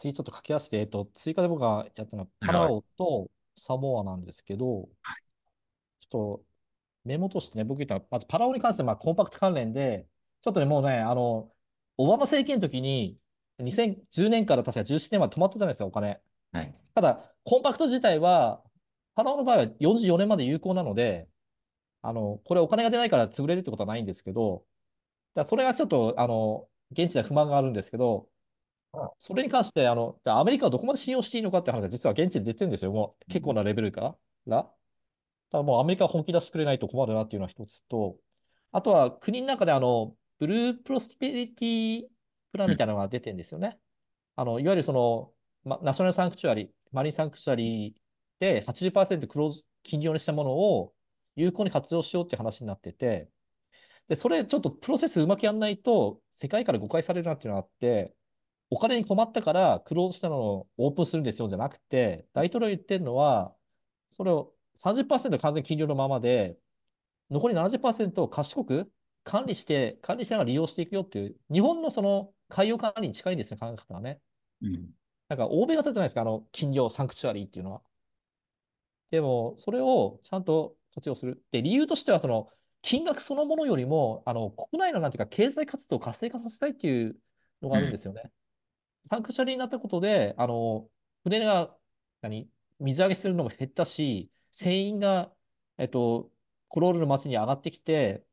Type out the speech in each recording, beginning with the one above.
次ちょっと掛け合わせて、えっと、追加で僕がやったのはパラオとサモアなんですけど、ちょっとメモとしてね、僕言ったのは、まずパラオに関してまあコンパクト関連で、ちょっとね、もうね、あの、オバマ政権の時に、2010年から確か17年まで止まったじゃないですか、お金。ただ、コンパクト自体は、パラオの場合は44年まで有効なので、あの、これお金が出ないから潰れるってことはないんですけど、だそれがちょっと、あの、現地では不満があるんですけど、それに関して、あの、アメリカはどこまで信用していいのかって話が実は現地で出てるんですよ。もう結構なレベルから。ただもうアメリカは本気出してくれないと困るなっていうのは一つと、あとは国の中であの、ブループロスペリティプランみたいなのが出てるんですよね。あの、いわゆるその、ま、ナショナルサンクチュアリ、マリンサンクチュアリで80%クローズ、利用にしたものを有効に活用しようって話になってて、で、それちょっとプロセスうまくやんないと、世界から誤解されるなっていうのがあって、お金に困ったからクローズしたのをオープンするんですよじゃなくて、大統領言ってるのは、それを30%完全金利のままで、残り70%を賢く管理して、管理しながら利用していくよっていう、日本のその海洋管理に近いんですね、考え方はね。うん、なんか欧米型じゃないですか、あの金利サンクチュアリーっていうのは。でも、それをちゃんと活用する。で、理由としては、その金額そのものよりも、あの国内のなんていうか、経済活動を活性化させたいっていうのがあるんですよね。サンクチャリになったことで、あの、船が、何、水揚げするのも減ったし、船員が、えっと、コロールの町に上がってきて、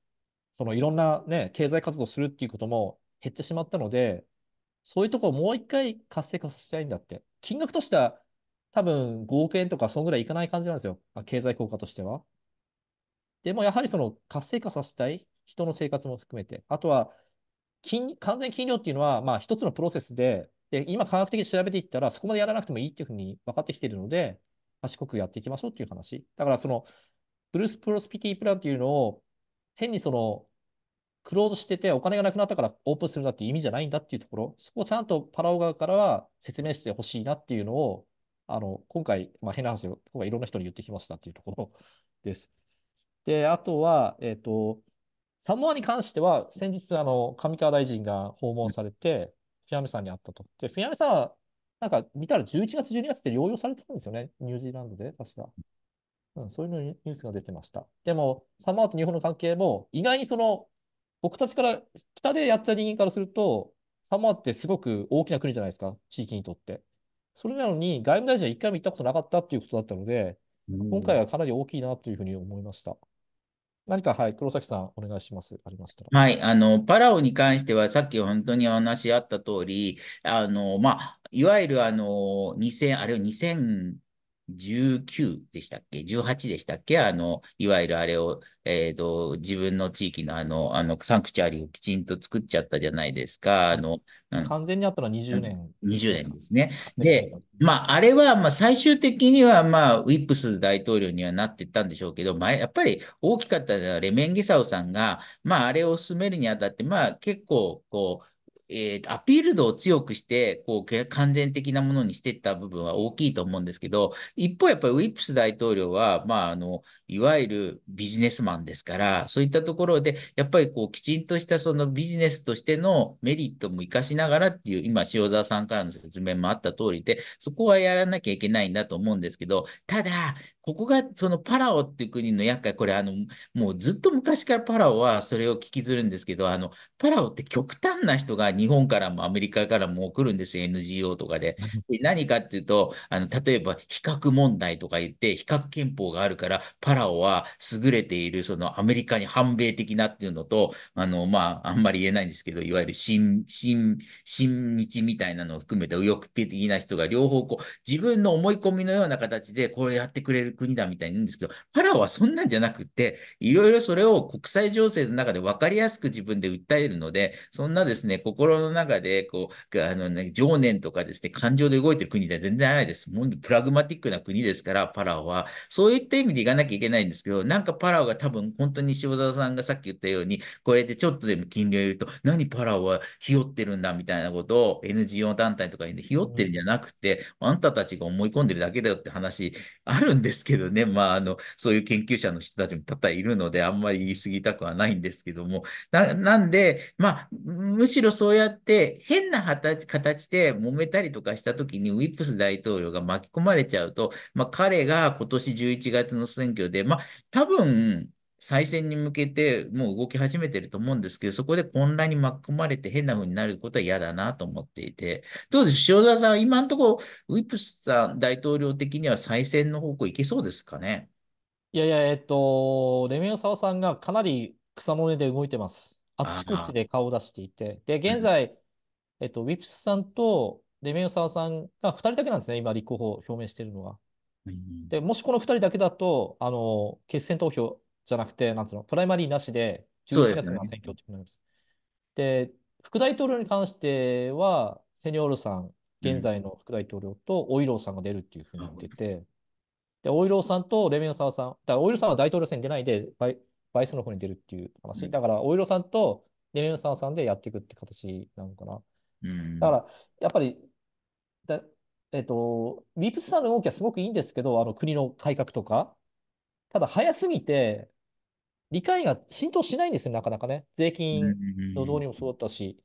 そのいろんなね、経済活動するっていうことも減ってしまったので、そういうとこをもう一回活性化させたいんだって。金額としては多分5億円とかそんぐらいいかない感じなんですよ。経済効果としては。でもやはりその活性化させたい人の生活も含めて。あとは、金完全禁漁っていうのは、まあ一つのプロセスで、で、今科学的に調べていったら、そこまでやらなくてもいいっていうふうに分かってきているので、賢くやっていきましょうっていう話。だからその、ブルースプロスピティプランっていうのを、変にその、クローズしててお金がなくなったからオープンするんだっていう意味じゃないんだっていうところ、そこをちゃんとパラオ側からは説明してほしいなっていうのを、あの、今回、まあ、変な話を、今回いろんな人に言ってきましたっていうところ です。で、あとは、えっ、ー、と、サモアに関しては、先日、あの、上川大臣が訪問されて、フィアメさんに会ったと。で、フィアメさんは、なんか見たら11月、12月って療養されてたんですよね、ニュージーランドで、確か。うん、そういうのニュースが出てました。でも、サモアと日本の関係も、意外にその、僕たちから、北でやった人間からすると、サモアってすごく大きな国じゃないですか、地域にとって。それなのに、外務大臣は一回も行ったことなかったっていうことだったので、今回はかなり大きいなというふうに思いました。何か、はい、黒崎さん、お願いします。ありましたら。はい、あの、パラオに関しては、さっき本当にお話あった通り、あの、まあ、いわゆるあの、2000、あれを2000、19でしたっけ ?18 でしたっけあの、いわゆるあれを、えっ、ー、と、自分の地域のあの、あの、サンクチュアリをきちんと作っちゃったじゃないですか。あの、うん、完全にあったら20年。20年ですね。で、まあ、あれは、まあ、最終的には、まあ、ウィップス大統領にはなってったんでしょうけど、まあ、やっぱり大きかったのは、レメンギサオさんが、まあ、あれを進めるにあたって、まあ、結構、こう、えー、アピール度を強くして、こう、完全的なものにしていった部分は大きいと思うんですけど、一方、やっぱりウィップス大統領は、まあ、あの、いわゆるビジネスマンですから、そういったところで、やっぱりこう、きちんとしたそのビジネスとしてのメリットも活かしながらっていう、今、塩沢さんからの説明もあった通りで、そこはやらなきゃいけないんだと思うんですけど、ただ、ここがそのパラオっていう国の厄介、これあの、もうずっと昔からパラオはそれを聞きずるんですけど、あの、パラオって極端な人が日本からもアメリカからも来るんですよ、NGO とかで。で何かっていうと、あの、例えば比較問題とか言って、比較憲法があるから、パラオは優れている、そのアメリカに反米的なっていうのと、あの、まあ、あんまり言えないんですけど、いわゆる新、新、新日みたいなのを含めた右翼的な人が両方こう、自分の思い込みのような形でこれやってくれる国だみたいに言うんですけど、パラオはそんなんじゃなくて、いろいろそれを国際情勢の中で分かりやすく自分で訴えるので、そんなですね、心の中で、こう、あのね、情念とかですね、感情で動いてる国では全然ないです。もうプラグマティックな国ですから、パラオは。そういった意味でいかなきゃいけないんですけど、なんかパラオが多分本当に塩沢さんがさっき言ったように、こうやってちょっとでも金利を言うと、何パラオはひよってるんだみたいなことを NGO 団体とかにひよってるんじゃなくて、あんたたちが思い込んでるだけだよって話あるんですけどね、まあ、あの、そういう研究者の人たちも多々いるので、あんまり言い過ぎたくはないんですけども、な、なんで、まあ、むしろそうやって変な形で揉めたりとかした時に、ウィップス大統領が巻き込まれちゃうと、まあ、彼が今年11月の選挙で、まあ、多分、再選に向けてもう動き始めてると思うんですけど、そこで混乱に巻き込まれて変な風になることは嫌だなと思っていて、どうでしょう、塩澤さん、今のところ、ウィプスさん大統領的には再選の方向いけそうですかね。いやいや、えっと、レミオサワさんがかなり草の根で動いてます。あっちこっちで顔を出していて。で、現在、うん、えっと、ウィプスさんとレミオサワさんが2人だけなんですね、今、立候補を表明しているのは。で、もしこの2人だけだと、あの、決選投票、じゃなくて、なんつうの、プライマリーなしで、11月の選挙ってなります。で、副大統領に関しては、セニョールさん、現在の副大統領とオイローさんが出るっていうふうに言ってて、で、オイローさんとレミノサワさん、だからオイローさんは大統領選に出ないでバイ、バイスの方に出るっていう話、うん、だからオイローさんとレミノサワさんでやっていくって形なのかな。うん、だから、やっぱり、だえっ、と、ウィップスさんの動きはすごくいいんですけど、あの国の改革とか、ただ早すぎて、理解が浸透しないんですよ、なかなかね。税金の導入もそうだったし。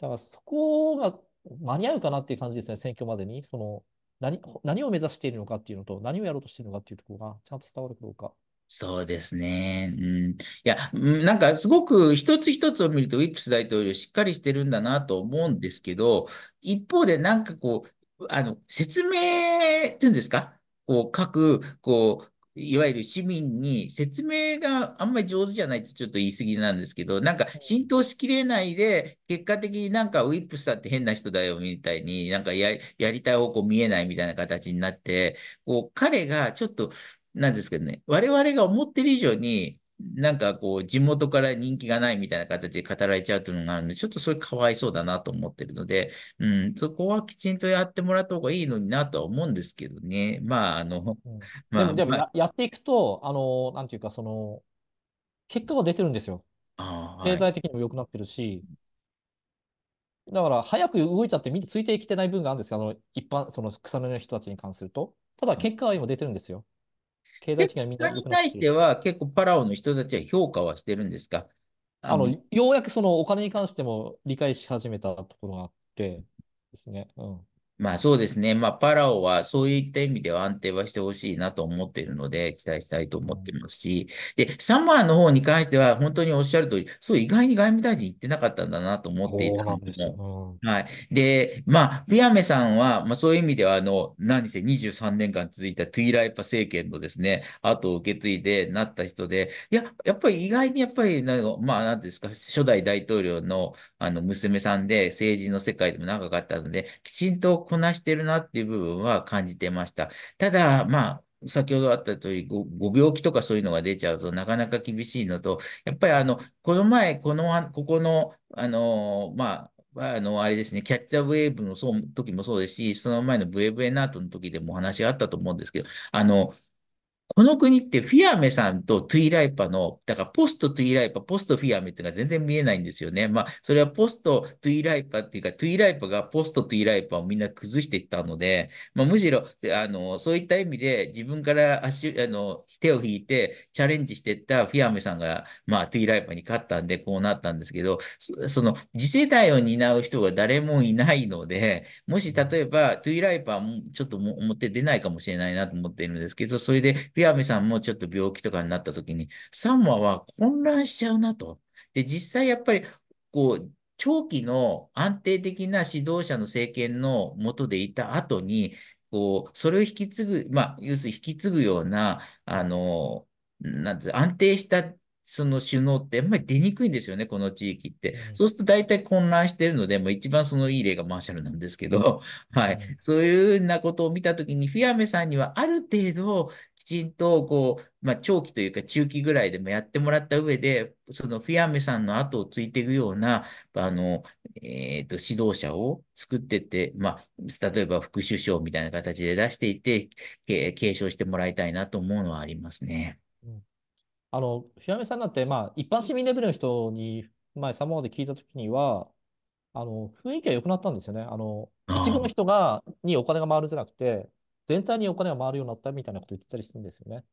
だからそこが間に合うかなっていう感じですね、選挙までに。その何何を目指しているのかっていうのと、何をやろうとしているのかっていうところがちゃんと伝わるかどうか。そうですね。うん。いや、なんかすごく一つ一つを見ると、ウィップス大統領しっかりしてるんだなと思うんですけど、一方でなんかこう、あの、説明っていうんですかこう、くこう、いわゆる市民に説明があんまり上手じゃないってちょっと言い過ぎなんですけど、なんか浸透しきれないで、結果的になんかウィップスたって変な人だよみたいに、なんかややりたい方向見えないみたいな形になって、こう彼がちょっと、なんですけどね、我々が思ってる以上に、なんかこう、地元から人気がないみたいな形で語られちゃうというのがあるので、ちょっとそれかわいそうだなと思ってるので、うん、そこはきちんとやってもらった方がいいのになとは思うんですけどね。まあ、あの、まあ、でも、でもや,、やっていくと、あの、なんていうか、その、結果が出てるんですよ。はい、経済的にも良くなってるし、だから早く動いちゃって、みんなついてきてない分があるんですよ、あの一般、その草の根の人たちに関すると。ただ、結果は今出てるんですよ。経済的なみんに対しては結構パラオの人たちは評価はしてるんですかあのようやくそのお金に関しても理解し始めたところがあってですね。うんまあそうですね。まあパラオはそういった意味では安定はしてほしいなと思っているので、期待したいと思ってますし、で、サマーの方に関しては本当におっしゃる通り、そう意外に外務大臣行ってなかったんだなと思っていたので、ではい。で、まあ、フィアメさんは、まあそういう意味では、あの、何せ23年間続いたトゥイライパ政権のですね、後を受け継いでなった人で、いや、やっぱり意外にやっぱり、なんまあなんですか、初代大統領のあの娘さんで政治の世界でも長かったので、きちんとこなしてるなっていう部分は感じてました。ただ、まあ、先ほどあった通りご、ご病気とかそういうのが出ちゃうとなかなか厳しいのと、やっぱりあの、この前、この、ここの、あの、まあ、あの、あれですね、キャッチャーウェーブのそ時もそうですし、その前のブエブエナートの時でもお話があったと思うんですけど、あの、この国ってフィアメさんとトゥイライパの、だからポストトゥイライパ、ポストフィアメっていうのが全然見えないんですよね。まあ、それはポストトゥイライパっていうか、トゥイライパがポストトゥイライパをみんな崩していったので、まあ、むしろ、あの、そういった意味で自分から足、あの、手を引いてチャレンジしていったフィアメさんが、まあ、トゥイライパに勝ったんで、こうなったんですけど、その、次世代を担う人が誰もいないので、もし例えば、トゥイライパもちょっともて出ないかもしれないなと思っているんですけど、それで、フィピアミさんもちょっと病気とかになった時に、サモアは混乱しちゃうなと。で、実際やっぱり、こう、長期の安定的な指導者の政権の下でいた後に、こう、それを引き継ぐ、まあ、要するに引き継ぐような、あの、なんて安定したその首脳ってあんまり出にくいんですよね、この地域って。そうすると大体混乱してるので、もう一番そのいい例がマーシャルなんですけど、はい。そういうようなことを見たときに、フィアメさんにはある程度、きちんと、こう、まあ、長期というか中期ぐらいでもやってもらった上で、そのフィアメさんの後をついていくような、あの、えっ、ー、と、指導者を作ってって、まあ、例えば副首相みたいな形で出していて、継承してもらいたいなと思うのはありますね。あの、ひらめさんなんて、まあ、一般市民レベルの人に、前、サモアで聞いたときには、あの、雰囲気が良くなったんですよね。あの、一部の人が、にお金が回るじゃなくて、全体にお金が回るようになったみたいなこと言ってたりするんですよね。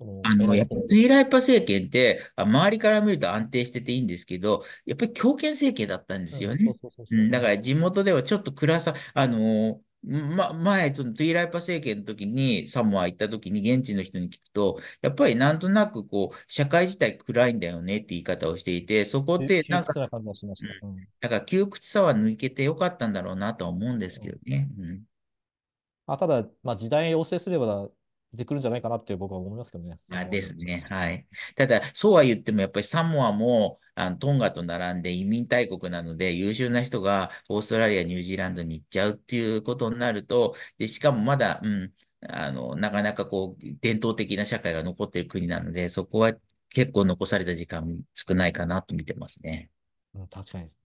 の、あの、偉いやっぱりスリライパ政権って、あ周りから見ると安定してていいんですけど、やっぱり強権政権だったんですようね。そうそううそん、だから地元ではちょっと暗さ、あのーま、前、そのトゥイライパ政権の時にサモア行った時に現地の人に聞くと、やっぱりなんとなくこう、社会自体暗いんだよねって言い方をしていて、そこってなんか、なんか窮屈さは抜けてよかったんだろうなとは思うんですけどね。うん、あただ、まあ、時代を要請すれば、出てくるんじゃないかなって僕は思いますけどね。あですね。はい。ただ、そうは言っても、やっぱりサモアもあのトンガと並んで移民大国なので、優秀な人がオーストラリア、ニュージーランドに行っちゃうっていうことになると、でしかもまだ、うん、あのなかなかこう伝統的な社会が残っている国なので、そこは結構残された時間少ないかなと見てますね。うん、確かにです。